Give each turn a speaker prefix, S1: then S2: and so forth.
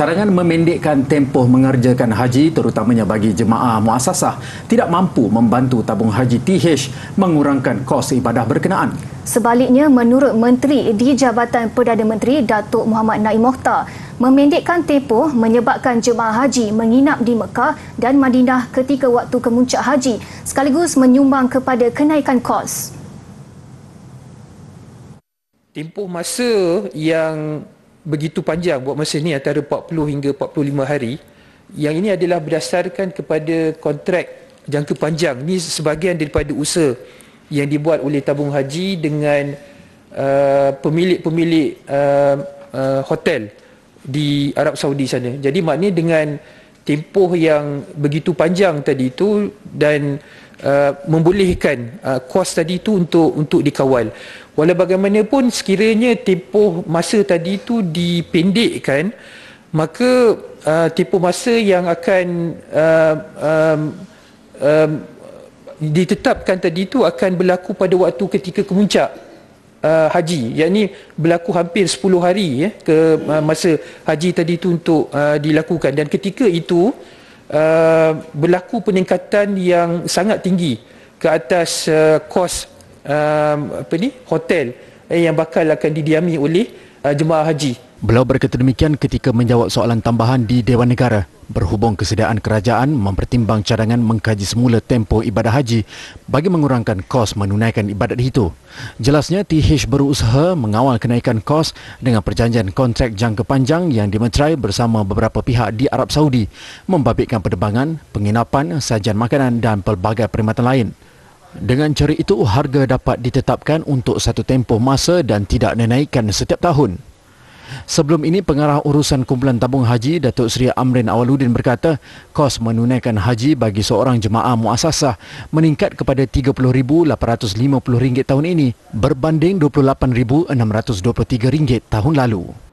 S1: Carangan memendekkan tempoh mengerjakan haji terutamanya bagi jemaah muasasah tidak mampu membantu tabung haji TH mengurangkan kos ibadah berkenaan.
S2: Sebaliknya, menurut Menteri di Jabatan Perdana Menteri Datuk Muhammad Naim Mokhtar, memendekkan tempoh menyebabkan jemaah haji menginap di Mekah dan Madinah ketika waktu kemuncak haji sekaligus menyumbang kepada kenaikan kos.
S3: Tempoh masa yang begitu panjang buat masa ni antara 40 hingga 45 hari yang ini adalah berdasarkan kepada kontrak jangka panjang ini sebahagian daripada usaha yang dibuat oleh tabung haji dengan uh, pemilik-pemilik uh, uh, hotel di Arab Saudi sana jadi maknanya dengan tempoh yang begitu panjang tadi itu dan Uh, membolehkan uh, kos tadi itu untuk untuk dikawal. Walau bagaimanapun sekiranya tempoh masa tadi itu dipendekkan, maka uh, tempoh masa yang akan uh, um, um, ditetapkan tadi itu akan berlaku pada waktu ketika kemuncak. Uh, haji yakni berlaku hampir 10 hari ya ke uh, masa haji tadi itu untuk uh, dilakukan dan ketika itu uh, Eh, berlaku peningkatan yang sangat tinggi ke atas uh, kos uh, apa ni hotel eh, yang bakal akan didiami oleh uh, jemaah haji
S1: Beliau berkata demikian ketika menjawab soalan tambahan di Dewan Negara berhubung kesediaan kerajaan mempertimbang cadangan mengkaji semula tempo ibadah haji bagi mengurangkan kos menunaikan ibadat itu. Jelasnya TH berusaha mengawal kenaikan kos dengan perjanjian kontrak jangka panjang yang dimeterai bersama beberapa pihak di Arab Saudi membabitkan penerbangan, penginapan, sajian makanan dan pelbagai perkhidmatan lain. Dengan cara itu, harga dapat ditetapkan untuk satu tempoh masa dan tidak dinaikkan setiap tahun. Sebelum ini, pengarah urusan kumpulan tabung haji, Datuk Seri Amrin Awaludin berkata, kos menunaikan haji bagi seorang jemaah muasasah meningkat kepada RM30,850 tahun ini berbanding RM28,623 tahun lalu.